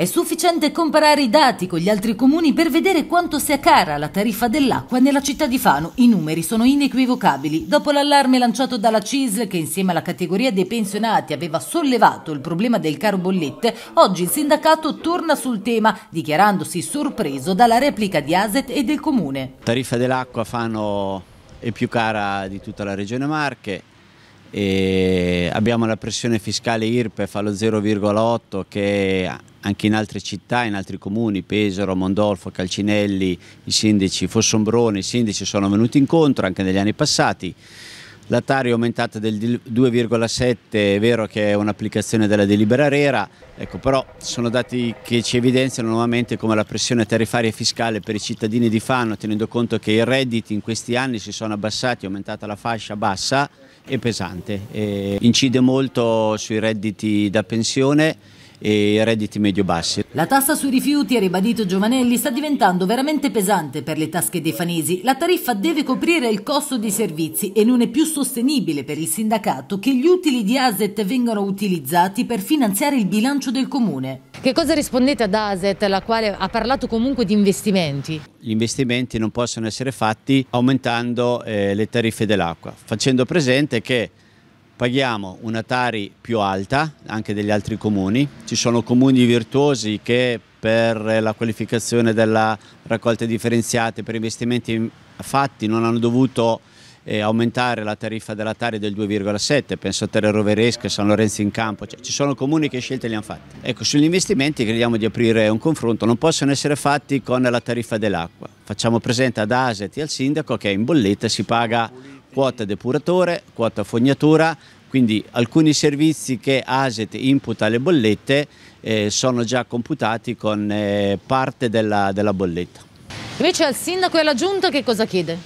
È sufficiente comparare i dati con gli altri comuni per vedere quanto sia cara la tariffa dell'acqua nella città di Fano. I numeri sono inequivocabili. Dopo l'allarme lanciato dalla CISL, che insieme alla categoria dei pensionati aveva sollevato il problema del caro bollette, oggi il sindacato torna sul tema, dichiarandosi sorpreso dalla replica di Aset e del comune. Tariffa dell'acqua Fano è più cara di tutta la regione Marche abbiamo la pressione fiscale IRPEF allo 0,8 che anche in altre città, in altri comuni, Pesaro, Mondolfo, Calcinelli, i sindaci, Fossombrone, i sindaci sono venuti incontro anche negli anni passati la Tari è aumentata del 2,7, è vero che è un'applicazione della delibera Rera, ecco, però sono dati che ci evidenziano nuovamente come la pressione tariffaria e fiscale per i cittadini di Fano, tenendo conto che i redditi in questi anni si sono abbassati, è aumentata la fascia bassa e pesante, e incide molto sui redditi da pensione e redditi medio-bassi. La tassa sui rifiuti, ha ribadito Giovanelli, sta diventando veramente pesante per le tasche dei fanesi. La tariffa deve coprire il costo dei servizi e non è più sostenibile per il sindacato che gli utili di ASET vengano utilizzati per finanziare il bilancio del comune. Che cosa rispondete ad ASET, la quale ha parlato comunque di investimenti? Gli investimenti non possono essere fatti aumentando eh, le tariffe dell'acqua, facendo presente che paghiamo una Tari più alta anche degli altri comuni, ci sono comuni virtuosi che per la qualificazione della raccolta differenziata, per investimenti fatti non hanno dovuto eh, aumentare la tariffa della Tari del 2,7, penso a Terre Roveresca, San Lorenzo in Campo, cioè, ci sono comuni che scelte li hanno fatte. Ecco, sugli investimenti crediamo di aprire un confronto, non possono essere fatti con la tariffa dell'acqua. Facciamo presente ad Aset e al sindaco che in bolletta si paga quota depuratore, quota fognatura, quindi alcuni servizi che ASET imputa alle bollette eh, sono già computati con eh, parte della, della bolletta. Invece al sindaco e alla giunta che cosa chiede?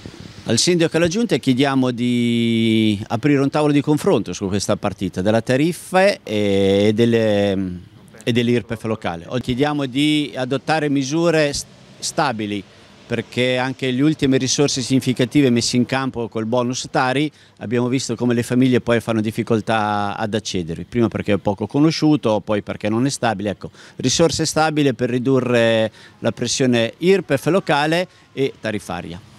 Al sindaco e alla giunta chiediamo di aprire un tavolo di confronto su questa partita della tariffa e, delle, e dell'IRPEF locale. O chiediamo di adottare misure stabili perché anche le ultime risorse significative messe in campo col bonus Tari abbiamo visto come le famiglie poi fanno difficoltà ad accedervi, prima perché è poco conosciuto, poi perché non è stabile. Ecco, risorse stabili per ridurre la pressione IRPEF locale e tarifaria.